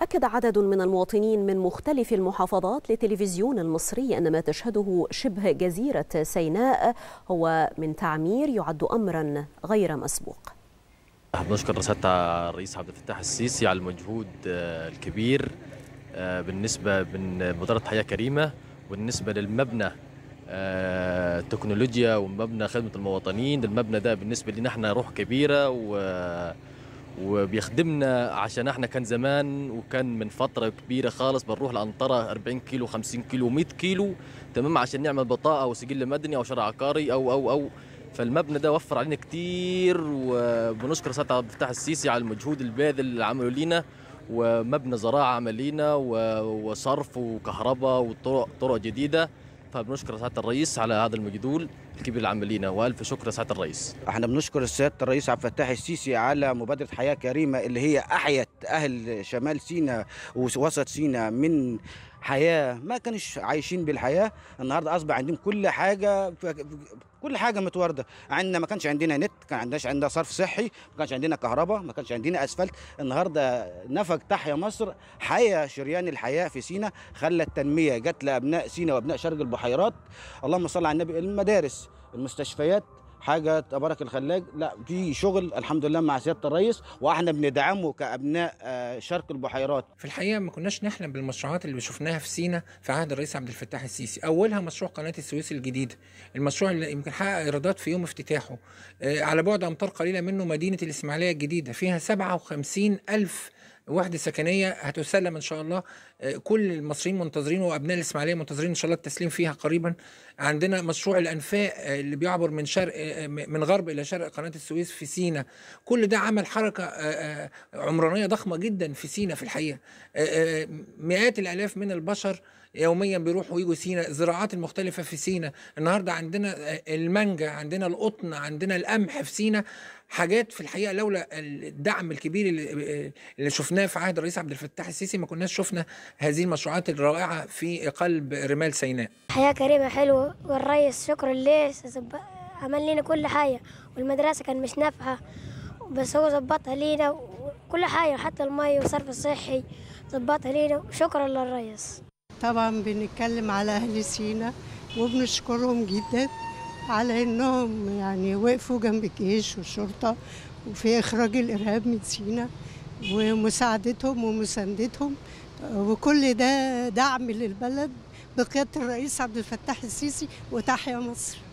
أكد عدد من المواطنين من مختلف المحافظات لتلفزيون المصري أن ما تشهده شبه جزيرة سيناء هو من تعمير يعد أمرا غير مسبوق بنشكر رسالة الرئيس عبد الفتاح السيسي على المجهود آه، الكبير آه، بالنسبة من مدارة حياة كريمة وبالنسبة للمبنى آه، التكنولوجيا ومبنى خدمة المواطنين المبنى ده بالنسبة لنا احنا روح كبيرة و وبيخدمنا عشان احنا كان زمان وكان من فتره كبيره خالص بنروح لانطره 40 كيلو 50 كيلو 100 كيلو تمام عشان نعمل بطاقه او سجل مدني او شرع عقاري او او او فالمبنى ده وفر علينا كتير وبنشكر سيادة عبد الفتاح السيسي على المجهود الباذل اللي عمله لينا ومبنى زراعه عمل لينا وصرف وكهرباء وطرق طرق جديده فبنشكر طيب، سعاده الرئيس على هذا المجدول الكبير اللي عمل والف شكر سعاده الرئيس. احنا بنشكر سياده الرئيس عبد الفتاح السيسي على مبادره حياه كريمه اللي هي احيت اهل شمال سيناء ووسط سيناء من حياه ما كانش عايشين بالحياه النهارده اصبح عندهم كل حاجه كل حاجه متوارده عندنا ما كانش عندنا نت كان عندناش عندنا صرف صحي ما كانش عندنا كهرباء ما كانش عندنا اسفلت النهارده نفق تحيا مصر حيا شريان الحياه في سينا خلى التنميه جت لابناء سينا وابناء شرق البحيرات اللهم صل على النبي المدارس المستشفيات حاجه تبارك الخلاج لا في شغل الحمد لله مع سياده الرئيس واحنا بندعمه كابناء آه، شرق البحيرات في الحقيقه ما كناش نحلم بالمشروعات اللي شفناها في سينا في عهد الرئيس عبد الفتاح السيسي اولها مشروع قناه السويس الجديده المشروع اللي يمكن حقق ايرادات في يوم افتتاحه آه، على بعد امتار قليله منه مدينه الاسماعيليه الجديده فيها 57 الف وحده سكنيه هتسلم ان شاء الله آه، كل المصريين منتظرين وابناء الاسماعيليه منتظرين ان شاء الله التسليم فيها قريبا عندنا مشروع الانفاق آه، اللي بيعبر من شرق آه، من غرب الى شرق قناه السويس في سينا كل ده عمل حركه عمرانيه ضخمه جدا في سينا في الحقيقه مئات الالاف من البشر يوميا بيروحوا ويجوا سينا الزراعات المختلفة في سينا النهاردة عندنا المانجا عندنا القطن عندنا القمح في سينا حاجات في الحقيقه لولا الدعم الكبير آه، اللي شفناه في عهد الرئيس عبد الفتاح السيسي ما كناش شفنا هذه المشروعات الرائعه في قلب رمال سيناء. حياه كريمه حلوه والرئيس شكرا ليه عمل لنا كل حاجه والمدرسه كان مش نافعه بس هو ظبطها لينا وكل حاجه حتى المي والصرف الصحي ظبطها لينا وشكرا للرئيس. طبعا بنتكلم على اهل سينا وبنشكرهم جدا على انهم يعني وقفوا جنب الجيش والشرطه وفي اخراج الارهاب من سينا ومساعدتهم ومساندتهم وكل ده دعم للبلد بقياده الرئيس عبد الفتاح السيسي وتحيا مصر